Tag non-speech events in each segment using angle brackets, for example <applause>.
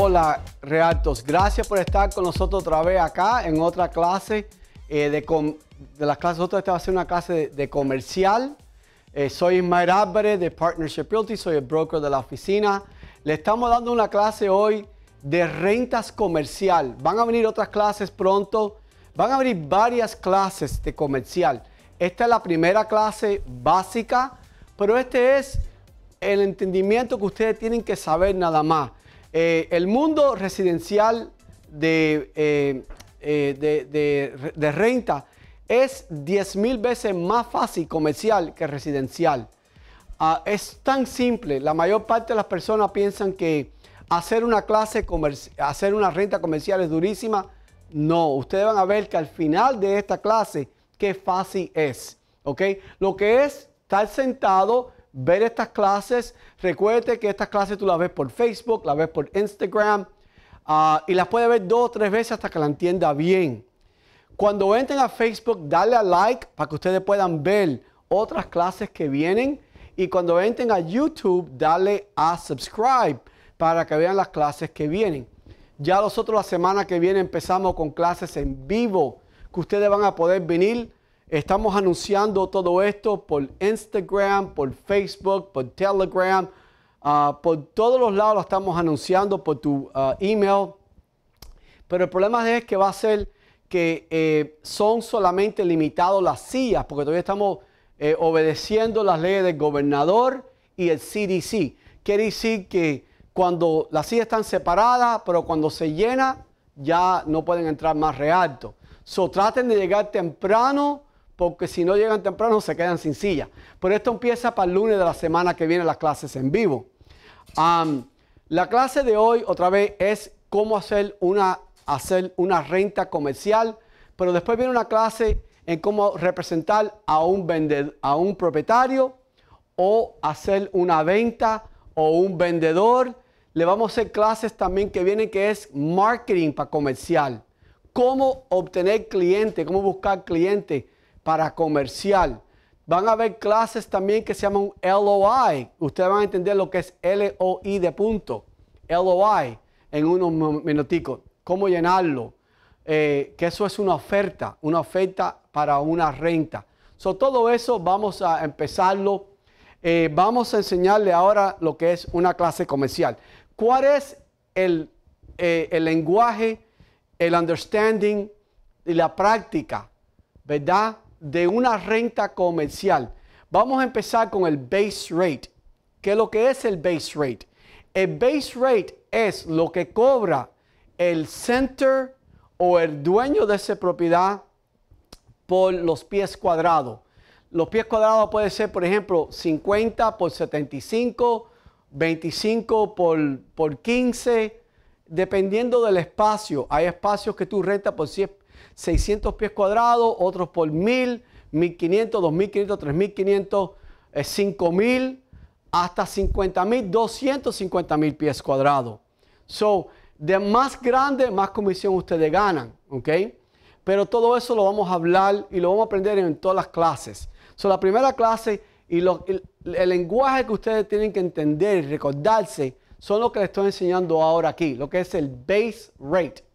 Hola, Realtos. Gracias por estar con nosotros otra vez acá en otra clase eh, de, las clases. otra esta va a ser una clase de, comercial. Eh, soy Ismael Álvarez de Partnership Realty, soy el broker de la oficina. Le estamos dando una clase hoy de rentas comercial. Van a venir otras clases pronto. Van a abrir varias clases de comercial. Esta es la primera clase básica, pero este es el entendimiento que ustedes tienen que saber nada más. Eh, el mundo residencial de, eh, eh, renta es 10 mil veces más fácil comercial que residencial. Ah, es tan simple. La mayor parte de las personas piensan que hacer una clase, hacer una renta comercial es durísima. No, ustedes van a ver que al final de esta clase, qué fácil es. Lo que es estar sentado ver estas clases. Recuerde que estas clases tú las ves por Facebook, las ves por Instagram ah, y las puede ver dos o tres veces hasta que la entienda bien. Cuando entren a Facebook, dale a like para que ustedes puedan ver otras clases que vienen. Y cuando entren a YouTube, dale a subscribe para que vean las clases que vienen. Ya nosotros la semana que viene empezamos con clases en vivo, que ustedes van a poder venir Estamos anunciando todo esto por Instagram, por Facebook, por Telegram, ah, por todos los lados lo estamos anunciando, por tu ah, email. Pero el problema es que va a ser que eh, son solamente limitados las sillas, porque todavía estamos eh, obedeciendo las leyes del gobernador y el CDC. Quiere decir que cuando las sillas están separadas, pero cuando se llena, ya no pueden entrar más realto. So traten de llegar temprano porque si no llegan temprano se quedan sin silla. Pero esto empieza para el lunes de la semana que viene las clases en vivo. la clase de hoy, otra vez, es cómo hacer una, hacer una renta comercial, pero después viene una clase en cómo representar a un, a un propietario o hacer una venta o un vendedor. Le vamos a hacer clases también que vienen que es marketing para comercial. Cómo obtener cliente, cómo buscar cliente para comercial. Van a haber clases también que se llaman LOI. Ustedes van a entender lo que es LOI de punto. LOI en unos minuticos. Cómo llenarlo. Eh, que eso es una oferta, una oferta para una renta. So, todo eso vamos a empezarlo. Eh, vamos a enseñarle ahora lo que es una clase comercial. ¿Cuál es el, eh, el lenguaje, el understanding y la práctica, verdad? de una renta comercial. Vamos a empezar con el base rate. ¿Qué es lo que es el base rate? El base rate es lo que cobra el center o el dueño de esa propiedad por los pies cuadrados. Los pies cuadrados pueden ser, por ejemplo, 50 por 75, 25 por, por 15, dependiendo del espacio. Hay espacios que tú rentas por 100, 600 pies cuadrados, otros por 1000, 1500, 2500, 3500, 5000, hasta 50.000, 250.000 pies cuadrados. So, de más grande, más comisión ustedes ganan, ¿ok? Pero todo eso lo vamos a hablar y lo vamos a aprender en todas las clases. So, la primera clase y el, lenguaje que ustedes tienen que entender y recordarse son lo que les estoy enseñando ahora aquí, lo que es el base rate.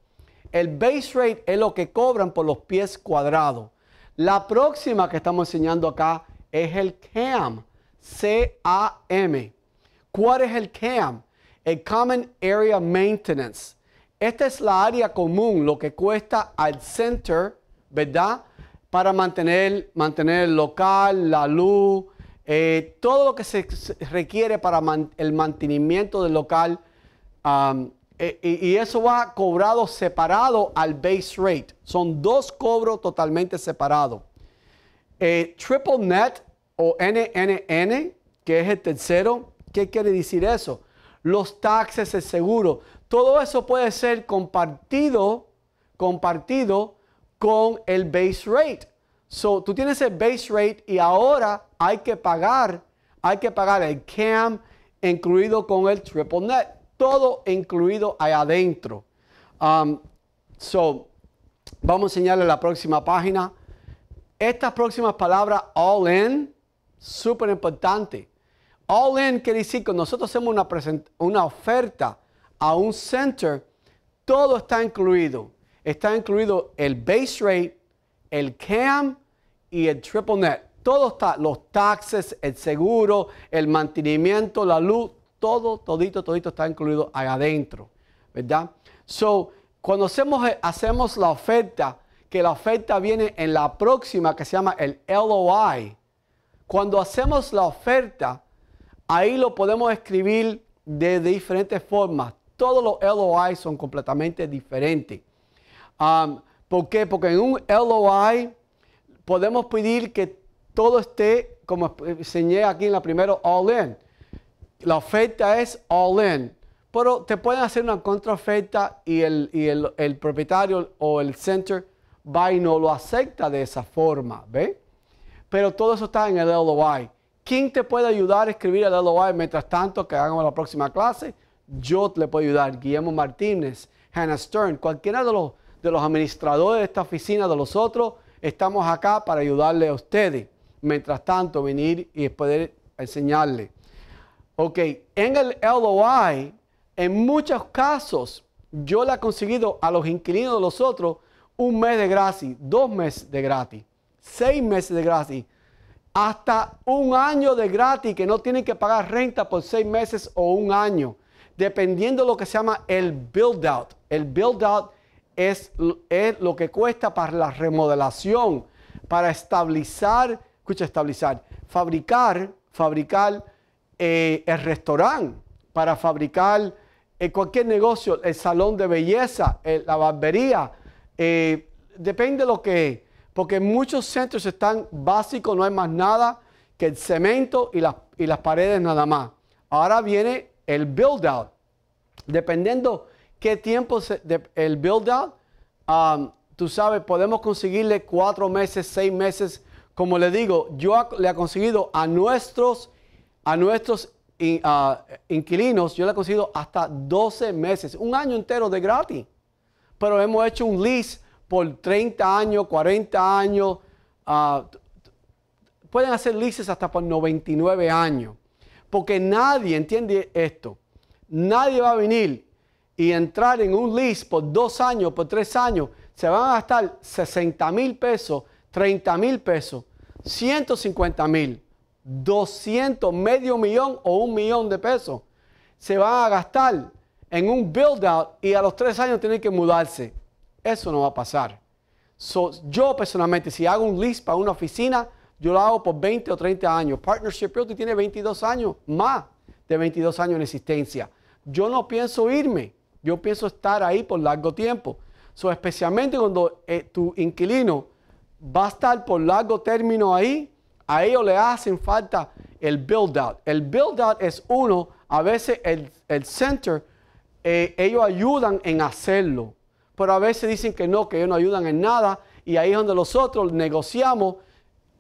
El base rate es lo que cobran por los pies cuadrados. La próxima que estamos enseñando acá es el CAM. C-A-M. ¿Cuál es el CAM? El Common Area Maintenance. Esta es la área común, lo que cuesta al center, ¿verdad? Para mantener, mantener el local, la luz, eh, todo lo que se requiere para el mantenimiento del local um, eh, y eso va cobrado separado al base rate. Son dos cobros totalmente separados. Eh, triple net o NNN, que es el tercero, ¿qué quiere decir eso? Los taxes, el seguro, todo eso puede ser compartido, compartido con el base rate. tú tienes el base rate y ahora hay que pagar, hay que pagar el CAM incluido con el triple net todo incluido ahí adentro. Um, so, vamos a enseñarle la próxima página. Estas próximas palabras, all in, súper importante. All in quiere decir que nosotros hacemos una, una oferta a un center, todo está incluido. Está incluido el base rate, el CAM y el triple net. Todo está, los taxes, el seguro, el mantenimiento, la luz, todo, todito, todito está incluido ahí adentro, ¿verdad? So, cuando hacemos, eh, hacemos la oferta, que la oferta viene en la próxima que se llama el LOI. Cuando hacemos la oferta, ahí lo podemos escribir de, diferentes formas. Todos los LOI son completamente diferentes. Um, ¿Por qué? Porque en un LOI podemos pedir que todo esté, como enseñé aquí en la primera, all in la oferta es all in, pero te pueden hacer una contraoferta y el, y el, propietario o el center va y no lo acepta de esa forma, ¿ve? Pero todo eso está en el LOI. ¿Quién te puede ayudar a escribir el LOI mientras tanto que hagamos la próxima clase? Yo te le puedo ayudar. Guillermo Martínez, Hannah Stern, cualquiera de los, de los administradores de esta oficina, de los otros, estamos acá para ayudarle a ustedes. Mientras tanto, venir y poder enseñarle. Ok, en el LOI, en muchos casos, yo le he conseguido a los inquilinos de los otros un mes de gratis, dos meses de gratis, seis meses de gratis, hasta un año de gratis que no tienen que pagar renta por seis meses o un año, dependiendo de lo que se llama el build out. El build out es, lo que cuesta para la remodelación, para estabilizar, escucha, estabilizar, fabricar, fabricar eh, el restaurante, para fabricar eh, cualquier negocio, el salón de belleza, eh, la barbería. depende de lo que porque muchos centros están básicos, no hay más nada que el cemento y, las y las paredes nada más. Ahora viene el build out. Dependiendo qué tiempo el build out, um, tú sabes, podemos conseguirle cuatro meses, seis meses. Como le digo, yo le he conseguido a nuestros a nuestros inquilinos, yo le he conseguido hasta 12 meses, un año entero de gratis. Pero hemos hecho un lease por 30 años, 40 años. Ah, pueden hacer leases hasta por 99 años. Porque nadie entiende esto. Nadie va a venir y entrar en un lease por dos años, por tres años. Se van a gastar 60 mil pesos, 30 mil pesos, 150 mil. 200, medio millón o un millón de pesos se van a gastar en un build out y a los tres años tienen que mudarse. Eso no va a pasar. yo personalmente, si hago un lease para una oficina, yo lo hago por 20 o 30 años. Partnership Realty tiene 22 años, más de 22 años en existencia. Yo no pienso irme, yo pienso estar ahí por largo tiempo. So, especialmente cuando eh, tu inquilino va a estar por largo término ahí, a ellos le hacen falta el build out. El build out es uno, a veces el, el center, eh, ellos ayudan en hacerlo, pero a veces dicen que no, que ellos no ayudan en nada y ahí es donde nosotros negociamos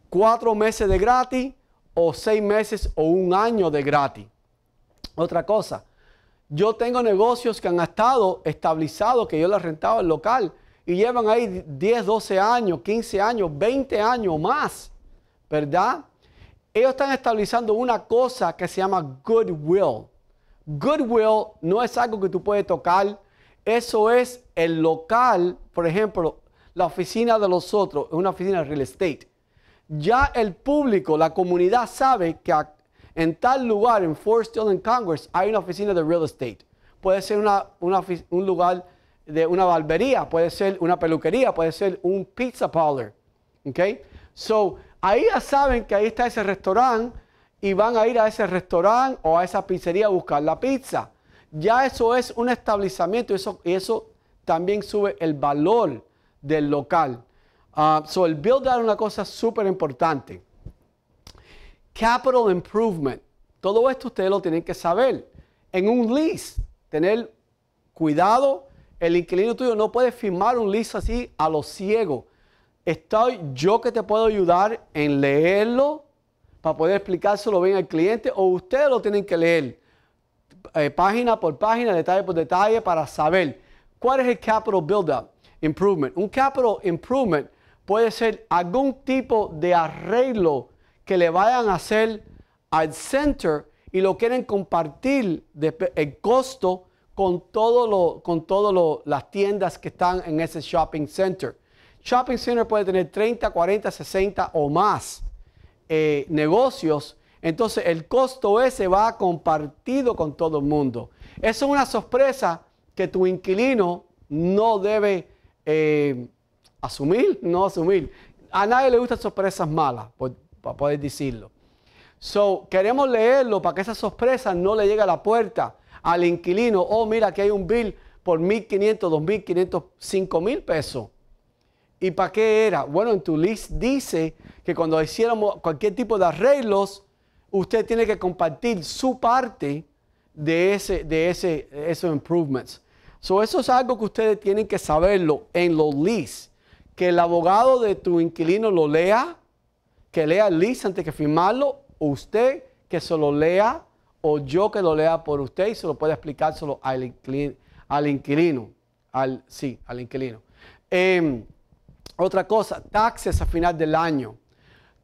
cuatro meses de gratis o seis meses o un año de gratis. Otra cosa, yo tengo negocios que han estado estabilizados, que yo les rentado el local y llevan ahí 10, 12 años, 15 años, 20 años más ¿verdad? Ellos están estabilizando una cosa que se llama goodwill. Goodwill no es algo que tú puedes tocar. Eso es el local, por ejemplo, la oficina de los otros, es una oficina de real estate. Ya el público, la comunidad sabe que en tal lugar, en Forest Hill, Congress, hay una oficina de real estate. Puede ser una, un lugar de una barbería, puede ser una peluquería, puede ser un pizza parlor. ¿Ok? Ahí ya saben que ahí está ese restaurante y van a ir a ese restaurante o a esa pizzería a buscar la pizza. Ya eso es un establecimiento y eso, eso también sube el valor del local. Ah, so el build es una cosa súper importante. Capital improvement. Todo esto ustedes lo tienen que saber. En un lease, tener cuidado. El inquilino tuyo no puede firmar un lease así a los ciegos. Estoy yo que te puedo ayudar en leerlo para poder explicárselo bien al cliente o ustedes lo tienen que leer eh, página por página, detalle por detalle para saber cuál es el capital build-up improvement. Un capital improvement puede ser algún tipo de arreglo que le vayan a hacer al center y lo quieren compartir el costo con todas las tiendas que están en ese shopping center. Shopping center puede tener 30, 40, 60 o más eh, negocios. Entonces el costo ese va compartido con todo el mundo. Esa es una sorpresa que tu inquilino no debe eh, asumir, <laughs> no asumir. A nadie le gustan sorpresas malas, para poder decirlo. So, queremos leerlo para que esa sorpresa no le llegue a la puerta al inquilino. Oh, mira, aquí hay un bill por 1.500, 2.500, 5.000 pesos. ¿Y para qué era? Bueno, en tu list dice que cuando hiciéramos cualquier tipo de arreglos, usted tiene que compartir su parte de, ese, de ese, esos improvements. So, eso es algo que ustedes tienen que saberlo en los lease. Que el abogado de tu inquilino lo lea, que lea el lease antes que firmarlo, usted que se lo lea, o yo que lo lea por usted y se lo pueda explicar solo Al inquilino al, sí, al inquilino. Em, otra cosa, taxes a final del año.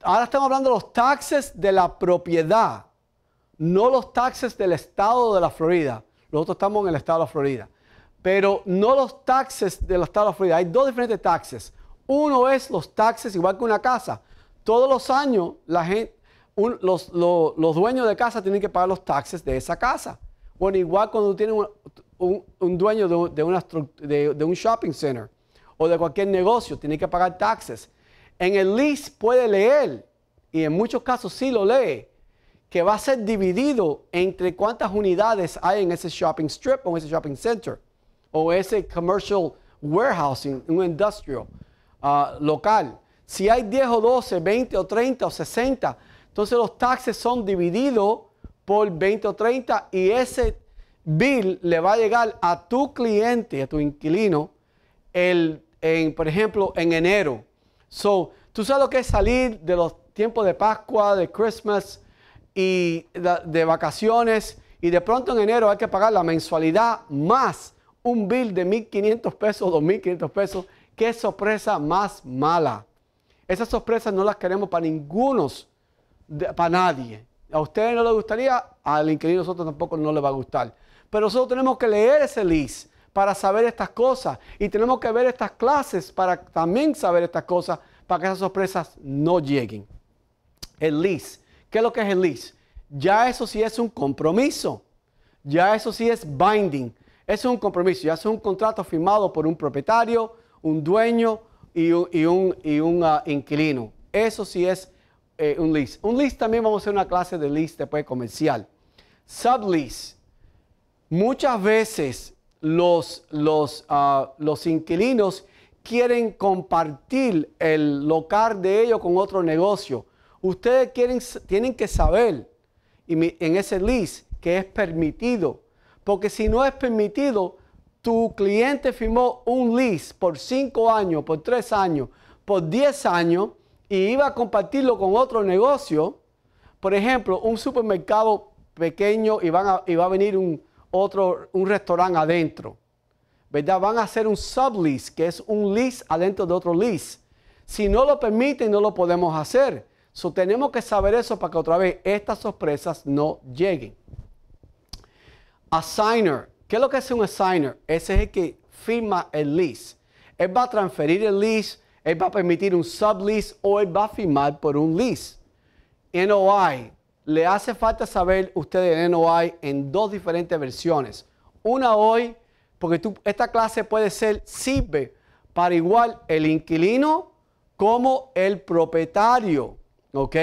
Ahora estamos hablando de los taxes de la propiedad, no los taxes del estado de la Florida. Nosotros estamos en el estado de la Florida. Pero no los taxes del estado de la Florida. Hay dos diferentes taxes. Uno es los taxes, igual que una casa. Todos los años la gente, los, dueños de casa tienen que pagar los taxes de esa casa. Bueno, igual cuando tiene un, dueño de, de un shopping center o de cualquier negocio, tiene que pagar taxes. En el lease puede leer, y en muchos casos sí lo lee, que va a ser dividido entre cuántas unidades hay en ese shopping strip o ese shopping center o ese commercial warehousing, un industrial ah, local. Si hay 10 o 12, 20 o 30 o 60, entonces los taxes son divididos por 20 o 30 y ese bill le va a llegar a tu cliente, a tu inquilino, el por ejemplo, en enero. So, tú sabes lo que es salir de los tiempos de Pascua, de Christmas y de, vacaciones y de pronto en enero hay que pagar la mensualidad más un bill de 1.500 pesos, 2.500 pesos. Qué sorpresa más mala. Esas sorpresas no las queremos para ninguno, para nadie. A ustedes no les gustaría, al inquilino nosotros tampoco no les va a gustar. Pero nosotros tenemos que leer ese list para saber estas cosas. Y tenemos que ver estas clases para también saber estas cosas, para que esas sorpresas no lleguen. El lease. ¿Qué es lo que es el lease? Ya eso sí es un compromiso. Ya eso sí es binding. Eso es un compromiso. Ya es un contrato firmado por un propietario, un dueño y un, y un, ah, inquilino. Eso sí es eh, un lease. Un lease también vamos a hacer una clase de lease después comercial. Sublease. Muchas veces los, los, ah, los inquilinos quieren compartir el local de ellos con otro negocio. Ustedes quieren, tienen que saber en ese lease que es permitido. Porque si no es permitido, tu cliente firmó un lease por 5 años, por 3 años, por 10 años y iba a compartirlo con otro negocio. Por ejemplo, un supermercado pequeño y, van a, y va a venir un, otro, un restaurante adentro. ¿Verdad? Van a hacer un sublease, que es un lease adentro de otro lease. Si no lo permiten, no lo podemos hacer. So, tenemos que saber eso para que otra vez estas sorpresas no lleguen. Assigner. ¿Qué es lo que hace un assigner? Ese es el que firma el lease. Él va a transferir el lease, él va a permitir un sublease o él va a firmar por un lease. NOI. Le hace falta saber ustedes en NOI en dos diferentes versiones. Una hoy, porque esta clase puede ser, sirve para igual el inquilino como el propietario, ¿ok?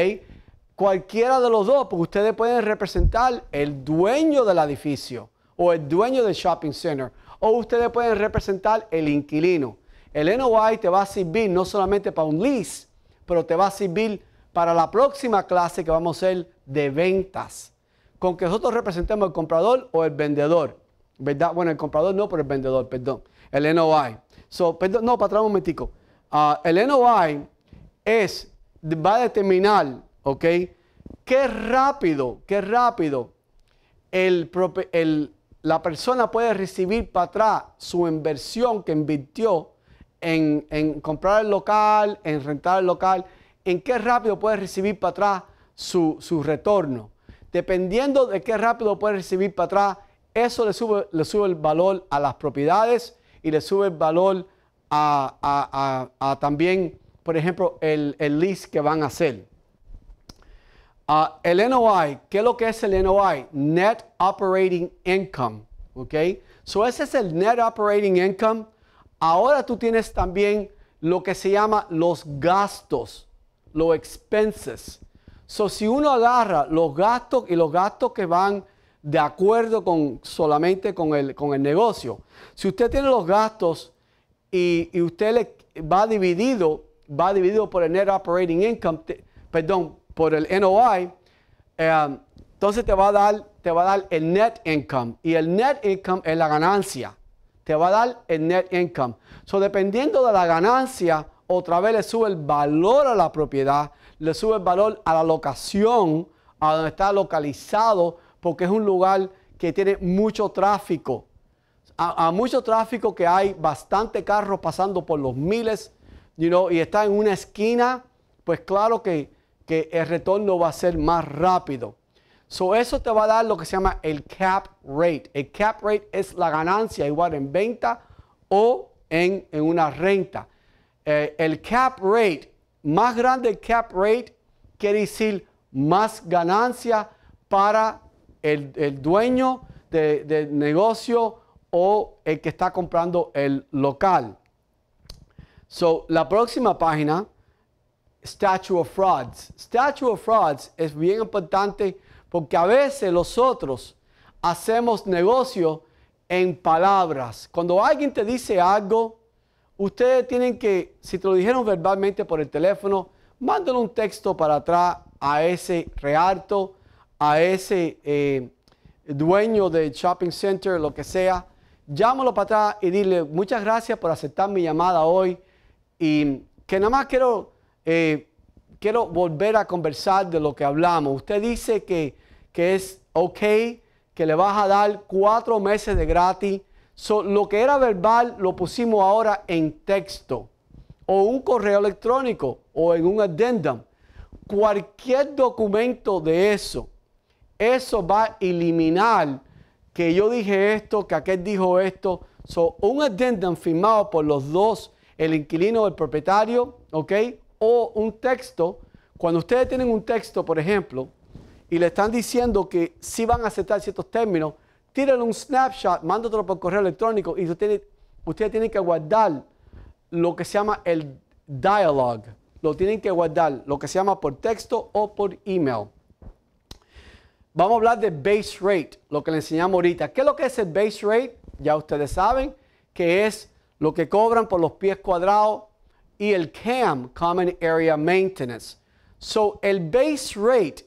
Cualquiera de los dos, porque ustedes pueden representar el dueño del edificio o el dueño del shopping center, o ustedes pueden representar el inquilino. El NOI te va a servir no solamente para un lease, pero te va a servir para la próxima clase que vamos a hacer de ventas. Con que nosotros representemos el comprador o el vendedor, ¿verdad? Bueno, el comprador no, pero el vendedor, perdón. El NOI. no, para atrás un momentico. Ah, el NOI es, va a determinar, ¿ok? Qué rápido, qué rápido la persona puede recibir para atrás su inversión que invirtió en, en comprar el local, en rentar el local, en qué rápido puede recibir para atrás su, retorno. Dependiendo de qué rápido puede recibir para atrás, eso le sube, le sube el valor a las propiedades y le sube el valor a, también, por ejemplo, el, el, lease que van a hacer. Ah, el NOI, ¿qué es lo que es el NOI? Net Operating Income, ¿ok? So ese es el Net Operating Income. Ahora tú tienes también lo que se llama los gastos, los expenses. So, si uno agarra los gastos y los gastos que van de acuerdo solamente con el, negocio, si usted tiene los gastos y, usted le, va dividido, va dividido por el net operating income, perdón, por el NOI, eh, entonces te va a dar, te va a dar el net income y el net income es la ganancia. Te va a dar el net income. So, dependiendo de la ganancia, otra vez le sube el valor a la propiedad le sube el valor a la locación, a donde está localizado, porque es un lugar que tiene mucho tráfico. A, mucho tráfico que hay bastante carros pasando por los miles, you y está en una esquina, pues claro que, el retorno va a ser más rápido. So eso te va a dar lo que se llama el cap rate. El cap rate es la ganancia igual en venta o en, una renta. Eh, el cap rate más grande cap rate quiere decir más ganancia para el, dueño del negocio o el que está comprando el local. So, la próxima página, Statue of Frauds. Statue of Frauds es bien importante porque a veces nosotros hacemos negocio en palabras. Cuando alguien te dice algo, ustedes tienen que, si te lo dijeron verbalmente por el teléfono, mándale un texto para atrás a ese realto, a ese eh, dueño del shopping center, lo que sea. Llámalo para atrás y dile muchas gracias por aceptar mi llamada hoy y que nada más quiero, eh, quiero volver a conversar de lo que hablamos. Usted dice que, que es ok, que le vas a dar cuatro meses de gratis lo que era verbal lo pusimos ahora en texto o un correo electrónico o en un addendum. Cualquier documento de eso, eso va a eliminar que yo dije esto, que aquel dijo esto. So, un addendum firmado por los dos, el inquilino o el propietario, ¿ok? O un texto. Cuando ustedes tienen un texto, por ejemplo, y le están diciendo que sí van a aceptar ciertos términos, Tírenle un snapshot, mándatelo por correo electrónico y ustedes, usted tienen que guardar lo que se llama el dialogue. Lo tienen que guardar, lo que se llama por texto o por email. Vamos a hablar de base rate, lo que le enseñamos ahorita. ¿Qué es lo que es el base rate? Ya ustedes saben que es lo que cobran por los pies cuadrados y el CAM, Common Area Maintenance. So, el base rate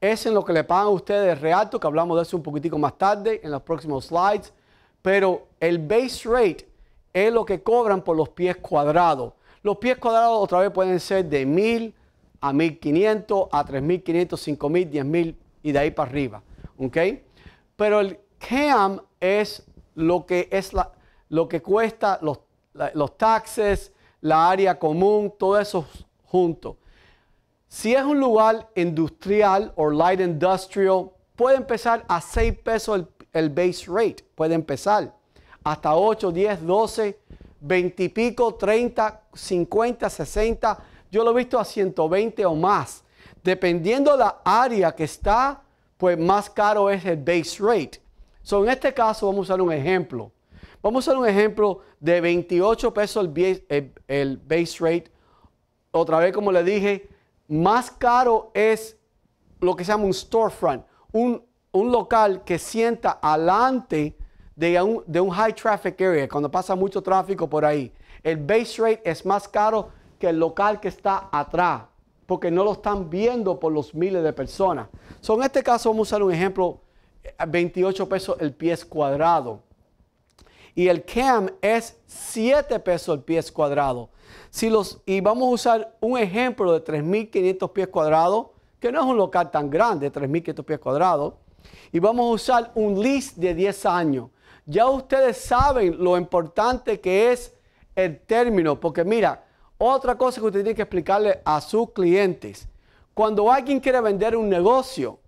es en lo que le pagan a ustedes reato, que hablamos de eso un poquitico más tarde en los próximos slides, pero el base rate es lo que cobran por los pies cuadrados. Los pies cuadrados otra vez pueden ser de 1000 a 1500, a 3500, 5000, 10000 y de ahí para arriba. Pero el CAM es lo que, es lo que cuesta los, los taxes, la área común, todo eso junto. Si es un lugar industrial o light industrial, puede empezar a 6 pesos el, base rate, puede empezar hasta 8, 10, 12, 20 y pico, 30, 50, 60. Yo lo he visto a 120 o más. Dependiendo la área que está, pues más caro es el base rate. So, en este caso vamos a usar un ejemplo. Vamos a usar un ejemplo de 28 pesos el, el base rate. Otra vez, como le dije, más caro es lo que se llama un storefront, un, local que sienta alante de un, de un high traffic area, cuando pasa mucho tráfico por ahí. El base rate es más caro que el local que está atrás, porque no lo están viendo por los miles de personas. So, en este caso vamos a usar un ejemplo, 28 eh, pesos el pie cuadrado. Y el CAM es 7 pesos el pie cuadrado. Si los, y vamos a usar un ejemplo de 3.500 pies cuadrados, que no es un local tan grande, 3.500 pies cuadrados. Y vamos a usar un list de 10 años. Ya ustedes saben lo importante que es el término, porque mira, otra cosa que usted tiene que explicarle a sus clientes. Cuando alguien quiere vender un negocio,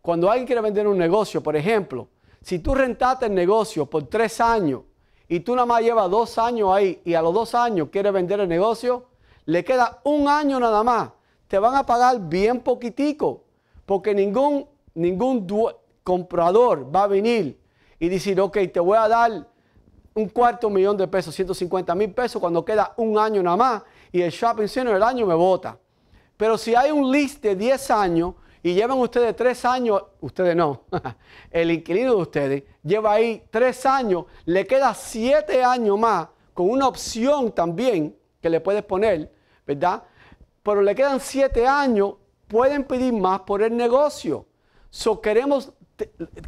cuando alguien quiere vender un negocio, por ejemplo, si tú rentaste el negocio por tres años y tú nada más llevas dos años ahí y a los dos años quieres vender el negocio, le queda un año nada más. Te van a pagar bien poquitico porque ningún, ningún comprador va a venir y decir, ok, te voy a dar un cuarto millón de pesos, 150 mil pesos, cuando queda un año nada más y el shopping center el año me bota. Pero si hay un list de 10 años, y llevan ustedes tres años, ustedes no, <laughs> el inquilino de ustedes lleva ahí tres años, le queda siete años más con una opción también que le puedes poner, ¿verdad? Pero le quedan siete años, pueden pedir más por el negocio. So queremos,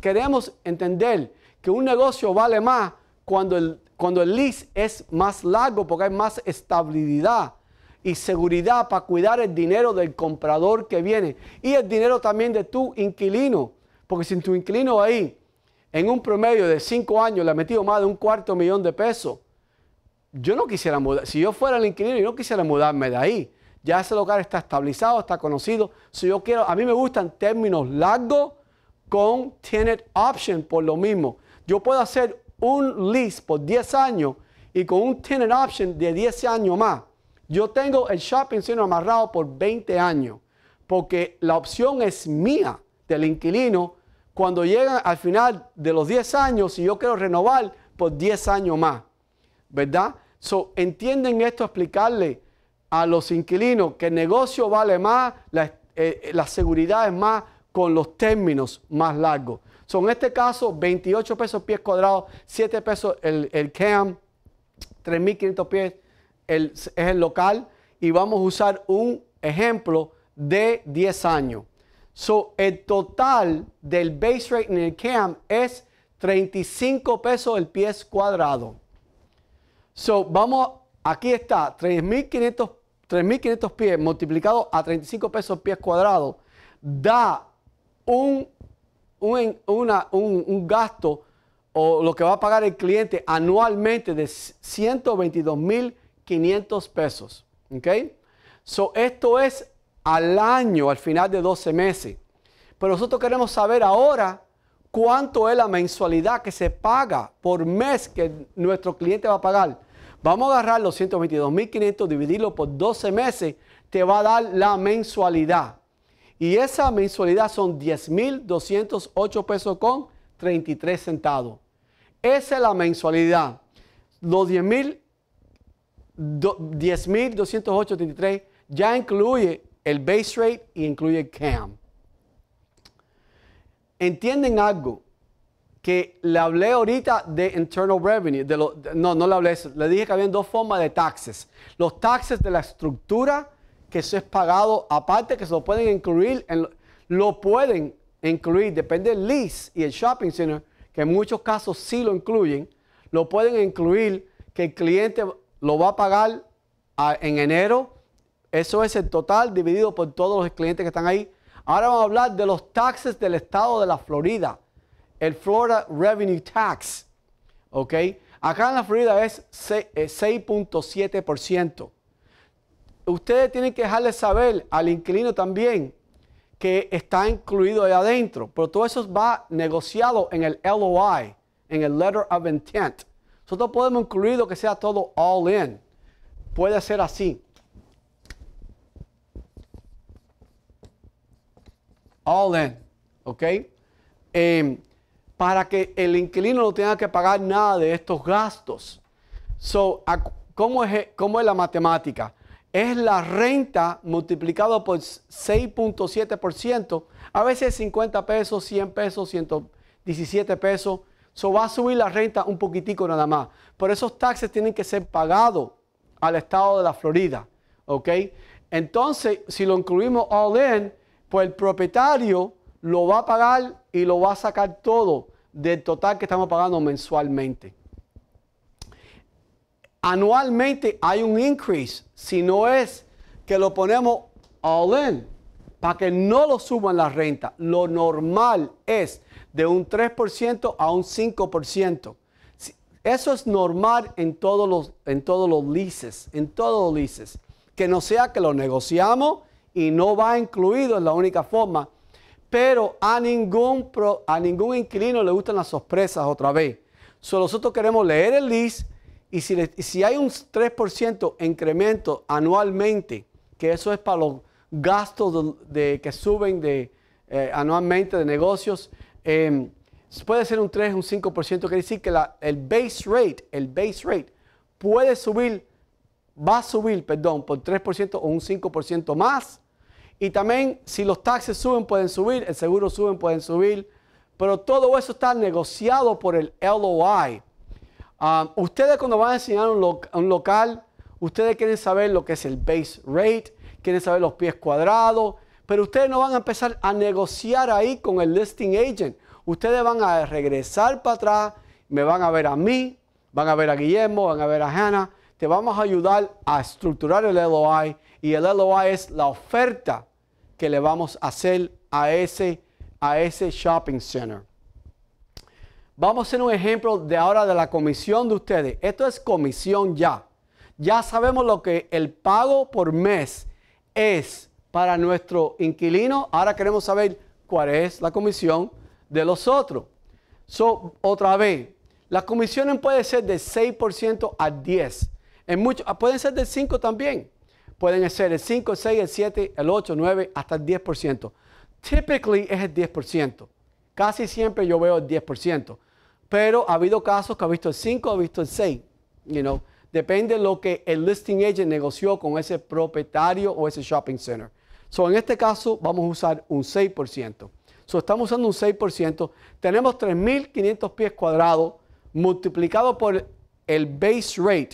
queremos entender que un negocio vale más cuando el, cuando el lease es más largo porque hay más estabilidad y seguridad para cuidar el dinero del comprador que viene y el dinero también de tu inquilino. Porque si tu inquilino ahí en un promedio de cinco años le ha metido más de un cuarto millón de pesos, yo no quisiera mudar. Si yo fuera el inquilino, yo no quisiera mudarme de ahí. Ya ese lugar está estabilizado, está conocido. Si yo quiero, a mí me gustan términos largos con tenant option por lo mismo. Yo puedo hacer un lease por 10 años y con un tenant option de 10 años más yo tengo el shopping sino amarrado por 20 años, porque la opción es mía, del inquilino, cuando llega al final de los 10 años, y yo quiero renovar por 10 años más, ¿verdad? So, entienden esto, explicarle a los inquilinos que el negocio vale más, la, eh, eh, seguridad es más con los términos más largos. Son en este caso 28 pesos pies cuadrados, 7 pesos el, el CAM, 3.500 pies es el local y vamos a usar un ejemplo de 10 años. So, el total del base rate en el CAM es 35 pesos el pie cuadrado. So, vamos, aquí está, 3.500 pies multiplicado a 35 pesos el pie cuadrado da un, una, un, un gasto o lo que va a pagar el cliente anualmente de 122 mil 500 pesos. ¿Ok? esto es al año, al final de 12 meses. Pero nosotros queremos saber ahora cuánto es la mensualidad que se paga por mes que nuestro cliente va a pagar. Vamos a agarrar los 122.500, dividirlo por 12 meses, te va a dar la mensualidad. Y esa mensualidad son 10.208 pesos con 33 centavos. Esa es la mensualidad. Los 10.000 10.208.33 ya incluye el base rate y incluye el CAM. Entienden algo que le hablé ahorita de Internal Revenue. no, no le hablé eso. Le dije que había dos formas de taxes. Los taxes de la estructura que eso es pagado aparte, que se lo pueden incluir, en, lo pueden incluir, depende del lease y el shopping center, que en muchos casos sí lo incluyen, lo pueden incluir que el cliente lo va a pagar en enero. Eso es el total dividido por todos los clientes que están ahí. Ahora vamos a hablar de los taxes del estado de la Florida. El Florida Revenue Tax. Acá en la Florida es 6.7%. Eh, Ustedes tienen que dejarle saber al inquilino también que está incluido ahí adentro. Pero todo eso va negociado en el LOI, en el Letter of Intent. Nosotros podemos incluir lo que sea todo all in. Puede ser así. All in. ¿Ok? Em, para que el inquilino no tenga que pagar nada de estos gastos. So, ¿cómo, es, es la matemática? Es la renta multiplicado por 6.7%. A veces 50 pesos, 100 pesos, 117 pesos So va a subir la renta un poquitico nada más. Pero esos taxes tienen que ser pagados al estado de la Florida. ¿Ok? Entonces, si lo incluimos all in, pues el propietario lo va a pagar y lo va a sacar todo del total que estamos pagando mensualmente. Anualmente hay un increase, si no es que lo ponemos all in, para que no lo suban la renta. Lo normal es de un 3% a un 5%. Eso es normal en todos los, en todos los leases, en todos los leases. Que no sea que lo negociamos y no va incluido, en la única forma. Pero a ningún, a ningún inquilino le gustan las sorpresas otra vez. solo nosotros queremos leer el lease y si, si hay un 3% incremento anualmente, que eso es para los gastos que suben de, eh, anualmente de negocios, Em, puede ser un 3, un 5%, quiere decir que el base rate, el base rate puede subir, va a subir, perdón, por 3% o un 5% más. Y también si los taxes suben, pueden subir, el seguro suben, pueden subir. Pero todo eso está negociado por el LOI. Ah, ustedes cuando van a enseñar un, un local, ustedes quieren saber lo que es el base rate, quieren saber los pies cuadrados, pero ustedes no van a empezar a negociar ahí con el listing agent. Ustedes van a regresar para atrás, me van a ver a mí, van a ver a Guillermo, van a ver a Hannah. Te vamos a ayudar a estructurar el LOI y el LOI es la oferta que le vamos a hacer a ese, a ese shopping center. Vamos a hacer un ejemplo de ahora de la comisión de ustedes. Esto es comisión ya. Ya sabemos lo que el pago por mes es para nuestro inquilino, ahora queremos saber cuál es la comisión de los otros. So, otra vez, las comisiones pueden ser del 6% a 10. En mucho, ah, pueden ser del 5 también. Pueden ser el 5, el 6, el 7, el 8, 9, hasta el 10%. Typically es el 10%. Casi siempre yo veo el 10%. Pero ha habido casos que ha visto el 5, ha visto el 6. depende de lo que el listing agent negoció con ese propietario o ese shopping center. So, en este caso vamos a usar un 6%. So, estamos usando un 6%. Tenemos 3.500 pies cuadrados multiplicado por el base rate.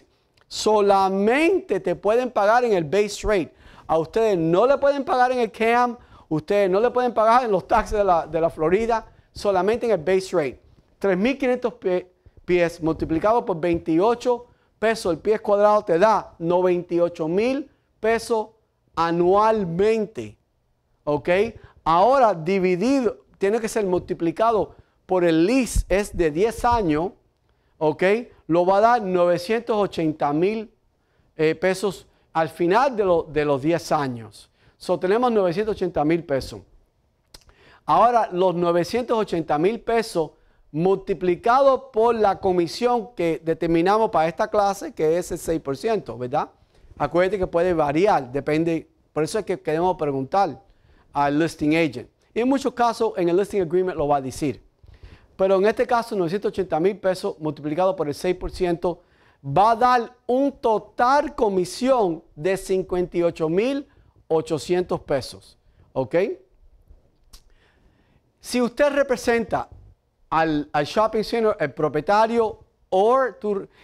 Solamente te pueden pagar en el base rate. A ustedes no le pueden pagar en el CAM, ustedes no le pueden pagar en los taxes de la, Florida, solamente en el base rate. 3.500 pies multiplicado por 28 pesos el pie cuadrado te da 98,000 mil pesos anualmente. ¿Ok? Ahora dividido, tiene que ser multiplicado por el LIS, es de 10 años. ¿Ok? Lo va a dar 980 mil eh, pesos al final de, de los 10 años. So, tenemos 980 mil pesos. Ahora, los 980 mil pesos multiplicado por la comisión que determinamos para esta clase, que es el 6%, ¿verdad? Acuérdate que puede variar, depende. Por eso es que queremos preguntar al listing agent. Y en muchos casos en el listing agreement lo va a decir. Pero en este caso, 980 mil pesos multiplicado por el 6% va a dar un total comisión de 58 mil 800 pesos. ¿Ok? Si usted representa al, al shopping center, el propietario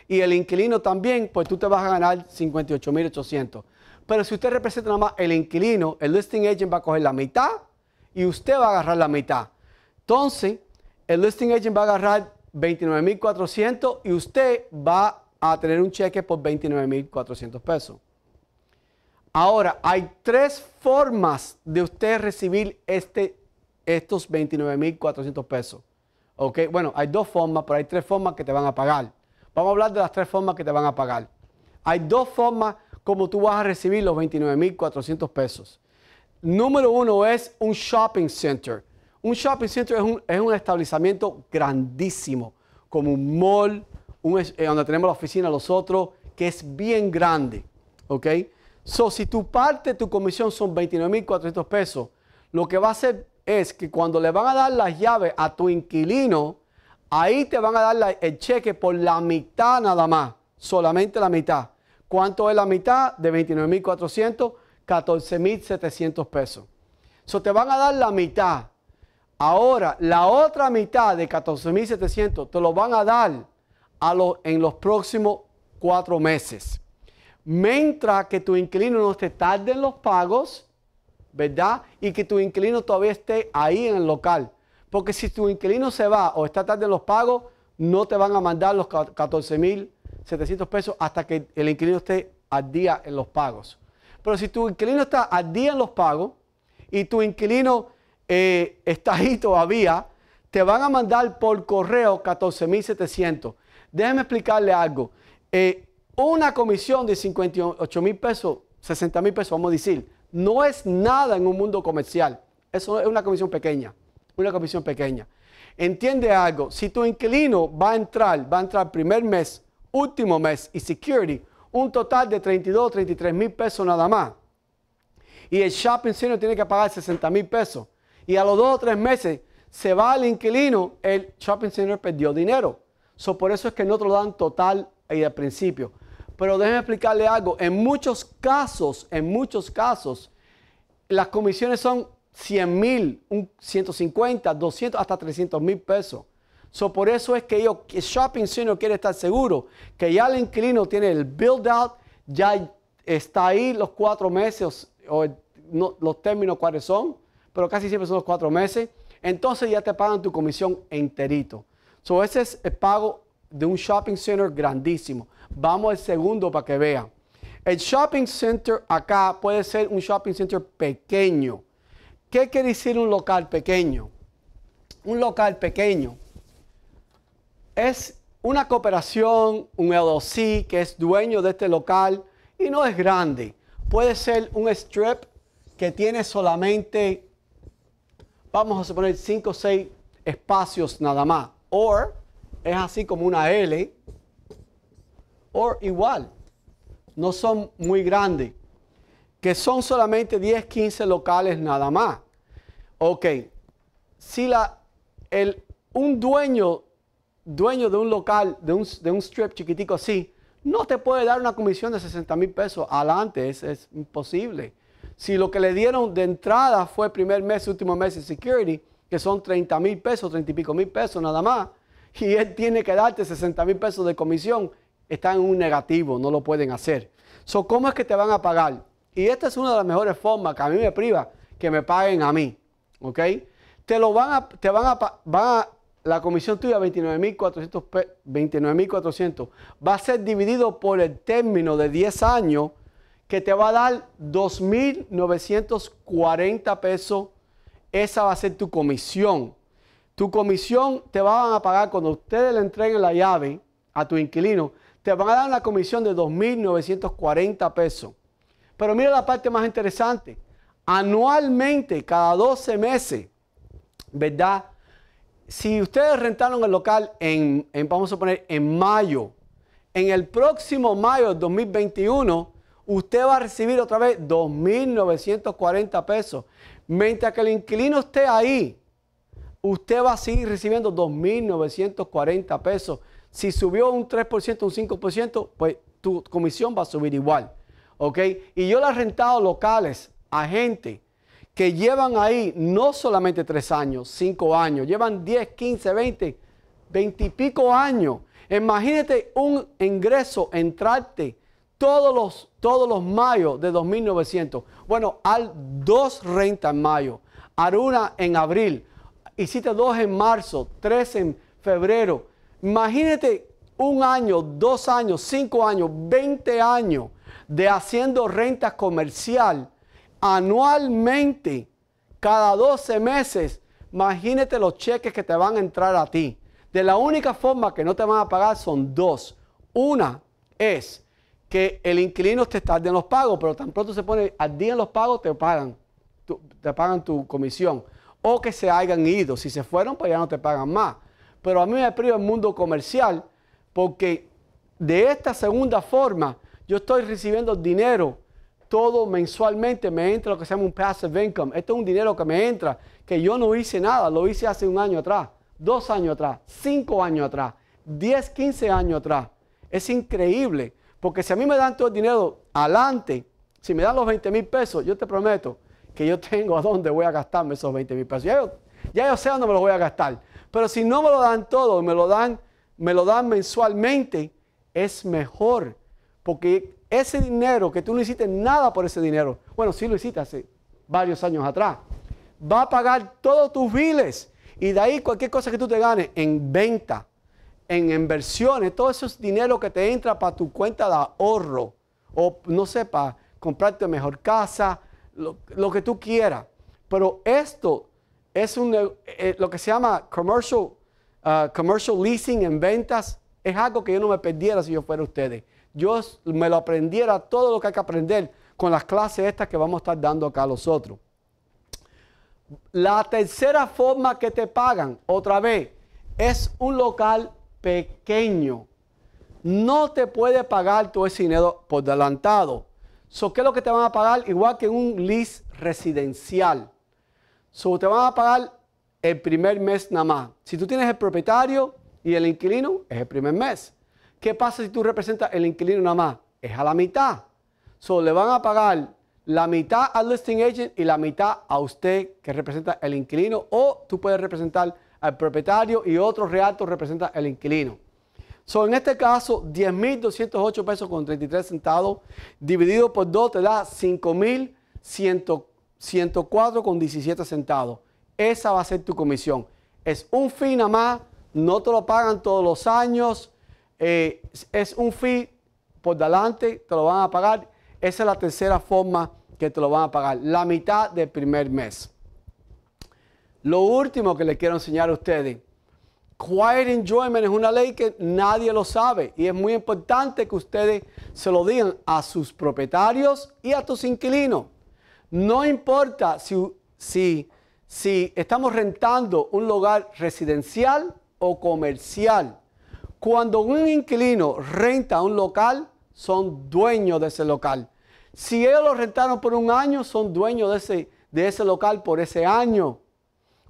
y el inquilino también, pues tú te vas a ganar 58.800. Pero si usted representa nada más el inquilino, el listing agent va a coger la mitad y usted va a agarrar la mitad. Entonces, el listing agent va a agarrar 29.400 y usted va a tener un cheque por 29.400 pesos. Ahora, hay tres formas de usted recibir este, estos 29.400 pesos. ¿Ok? Bueno, hay dos formas, pero hay tres formas que te van a pagar. Vamos a hablar de las tres formas que te van a pagar. Hay dos formas como tú vas a recibir los 29.400 pesos. Número uno es un shopping center. Un shopping center es un, es establecimiento grandísimo, como un mall, eh, donde tenemos la oficina los otros, que es bien grande. ¿Ok? So, si tu parte, tu comisión son 29.400 pesos, lo que va a hacer es que cuando le van a dar las llaves a tu inquilino, ahí te van a dar el cheque por la mitad nada más, solamente la mitad. ¿Cuánto es la mitad? De 29.400, 14.700 pesos. eso te van a dar la mitad. Ahora, la otra mitad de 14.700 te lo van a dar en los próximos cuatro meses. Mientras que tu inquilino no te tarde en los pagos, ¿verdad? Y que tu inquilino todavía esté ahí en el local. Porque si tu inquilino se va o está tarde en los pagos, no te van a mandar los 14.700 pesos hasta que el inquilino esté al día en los pagos. Pero si tu inquilino está al día en los pagos y tu inquilino eh, está ahí todavía, te van a mandar por correo 14.700. Déjame explicarle algo. Eh, una comisión de 58 mil pesos, 60 mil pesos, vamos a decir, no es nada en un mundo comercial. Eso es una comisión pequeña, una comisión pequeña. Entiende algo, si tu inquilino va a entrar, va a entrar primer mes, último mes y security, un total de 32, 33 mil pesos nada más. Y el shopping center tiene que pagar 60 mil pesos. Y a los dos o tres meses se va al inquilino, el shopping center perdió dinero. So, por eso es que no lo dan total y al principio. Pero déjeme explicarle algo. En muchos casos, en muchos casos, las comisiones son 100 mil, 150, 200, hasta 300 mil pesos. So, por eso es que yo Shopping Center quiere estar seguro que ya el inquilino tiene el build out, ya está ahí los cuatro meses, o los términos cuáles son, pero casi siempre son los cuatro meses. Entonces ya te pagan tu comisión enterito. So, ese es el pago de un shopping center grandísimo. Vamos al segundo para que vean. El shopping center acá puede ser un shopping center pequeño. ¿Qué quiere decir un local pequeño? Un local pequeño es una cooperación, un LLC que es dueño de este local y no es grande. Puede ser un strip que tiene solamente, vamos a suponer, 5 o 6 espacios nada más. O es así como una L, o igual. No son muy grandes. Que son solamente 10, 15 locales nada más. Ok. Si la, el, un dueño, dueño de un local, de un, strip chiquitico así, no te puede dar una comisión de 60 mil pesos adelante, es, es, imposible. Si lo que le dieron de entrada fue primer mes, último mes de security, que son 30 mil pesos, 30 y pico mil pesos nada más, y él tiene que darte 60 mil pesos de comisión, están en un negativo, no lo pueden hacer. So, ¿Cómo es que te van a pagar? Y esta es una de las mejores formas que a mí me priva que me paguen a mí. ¿Ok? Te lo van a, te van a, la comisión tuya 29.400 va a ser dividido por el término de 10 años que te va a dar 2.940 pesos. Esa va a ser tu comisión. Tu comisión te van a pagar cuando ustedes le entreguen la llave a tu inquilino te van a dar una comisión de 2.940 pesos. Pero mira la parte más interesante. Anualmente, cada 12 meses, ¿verdad? Si ustedes rentaron el local en, vamos a poner, en mayo, en el próximo mayo de 2021, usted va a recibir otra vez 2.940 pesos. Mientras que el inquilino esté ahí, usted va a seguir recibiendo 2.940 pesos si subió un 3%, un 5%, pues tu comisión va a subir igual. ¿Ok? Y yo le he rentado locales a gente que llevan ahí no solamente 3 años, 5 años, llevan 10, 15, 20, 20 y pico años. Imagínate un ingreso entrarte todos los, todos los mayos de 2.900. Bueno, al dos rentas en mayo, al una en abril, hiciste dos en marzo, tres en febrero, Imagínate un año, dos años, cinco años, veinte años de haciendo renta comercial anualmente, cada 12 meses. Imagínate los cheques que te van a entrar a ti. De la única forma que no te van a pagar son dos. Una es que el inquilino te tarde en los pagos, pero tan pronto se pone al día en los pagos, te pagan, te pagan tu comisión. O que se hayan ido. Si se fueron, pues ya no te pagan más pero a mí me priva el mundo comercial porque de esta segunda forma yo estoy recibiendo dinero todo mensualmente, me entra lo que se llama un passive income. Esto es un dinero que me entra, que yo no hice nada, lo hice hace un año atrás, dos años atrás, cinco años atrás, 10, 15 años atrás. Es increíble, porque si a mí me dan todo el dinero adelante, si me dan los 20 mil pesos, yo te prometo que yo tengo a dónde voy a gastarme esos 20 mil pesos. Ya yo, sé a dónde me los voy a gastar. Pero si no me lo dan todo, me lo dan, me lo dan mensualmente, es mejor. Porque ese dinero que tú no hiciste nada por ese dinero, bueno, sí lo hiciste hace varios años atrás, va a pagar todos tus biles. Y de ahí cualquier cosa que tú te ganes en venta, en inversiones, todo ese dinero que te entra para tu cuenta de ahorro o no sé, para comprarte mejor casa, lo que tú quieras. Pero esto es un, eh, lo que se llama ah, commercial, leasing en ventas. Es algo que yo no me perdiera si yo fuera ustedes. Yo me lo aprendiera todo lo que hay que aprender con las clases estas que vamos a estar dando acá a los otros. La tercera forma que te pagan, otra vez, es un local pequeño. No te puede pagar todo ese dinero por adelantado. ¿Qué es lo que te van a pagar? Igual que un lease residencial. So, te van a pagar el primer mes nada más. Si tú tienes el propietario y el inquilino, es el primer mes. ¿Qué pasa si tú representas el inquilino nada más? Es a la mitad. So, le van a pagar la mitad al listing agent y la mitad a usted que representa el inquilino o tú puedes representar al propietario y otro realto representa el inquilino. So, en este caso, 10.208 pesos con 33 centavos dividido por 2 te da 5.104 104 con 17 centavos. Esa va a ser tu comisión. Es un fee nada más, no te lo pagan todos los años. Eh, es un fee por delante, te lo van a pagar. Esa es la tercera forma que te lo van a pagar, la mitad del primer mes. Lo último que les quiero enseñar a ustedes, Quiet Enjoyment es una ley que nadie lo sabe y es muy importante que ustedes se lo digan a sus propietarios y a tus inquilinos. No importa si, estamos rentando un lugar residencial o comercial. Cuando un inquilino renta un local, son dueños de ese local. Si ellos lo rentaron por un año, son dueños de ese, de ese local por ese año.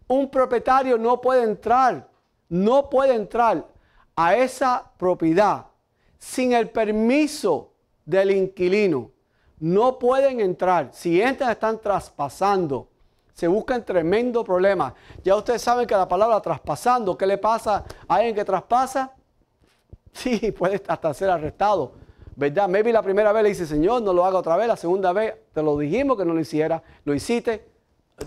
Un propietario no puede entrar, no puede entrar a esa propiedad sin el permiso del inquilino no pueden entrar. Si entran, están traspasando. Se buscan tremendo problema. Ya ustedes saben que la palabra traspasando, ¿qué le pasa a alguien que traspasa? <laughs> Sí, puede hasta ser arrestado. ¿Verdad? Maybe la primera vez le dice, Señor, no lo haga otra vez. La segunda vez te lo dijimos que no lo hiciera. Lo hiciste.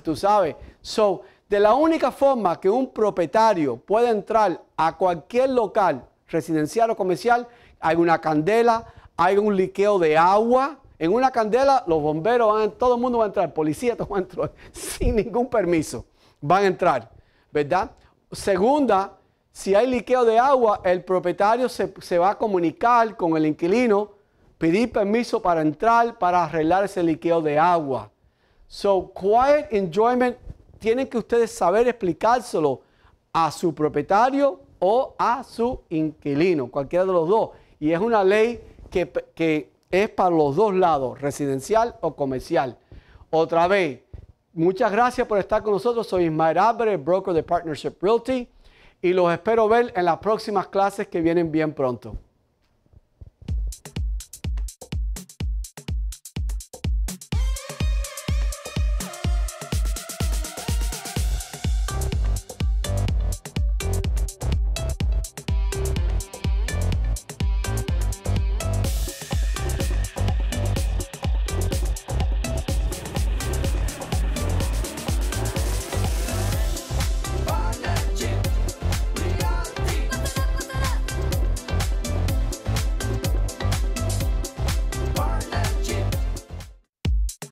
Tú sabes. So, de la única forma que un propietario puede entrar a cualquier local, residencial o comercial, hay una candela, hay un liqueo de agua, en una candela, los bomberos van, todo el mundo va a entrar, policía, <laughs> todo a entrar, sin ningún permiso. Van a entrar, ¿verdad? Segunda, si hay liqueo de agua, el propietario se, va a comunicar con el inquilino, pedir permiso para entrar, para arreglar ese liqueo de agua. So, quiet enjoyment, tienen que ustedes saber explicárselo a su propietario o a su inquilino, cualquiera de los dos. Y es una ley que, que es para los dos lados, residencial o comercial. Otra vez, muchas gracias por estar con nosotros. Soy Ismael Álvarez, broker de Partnership Realty, y los espero ver en las próximas clases que vienen bien pronto.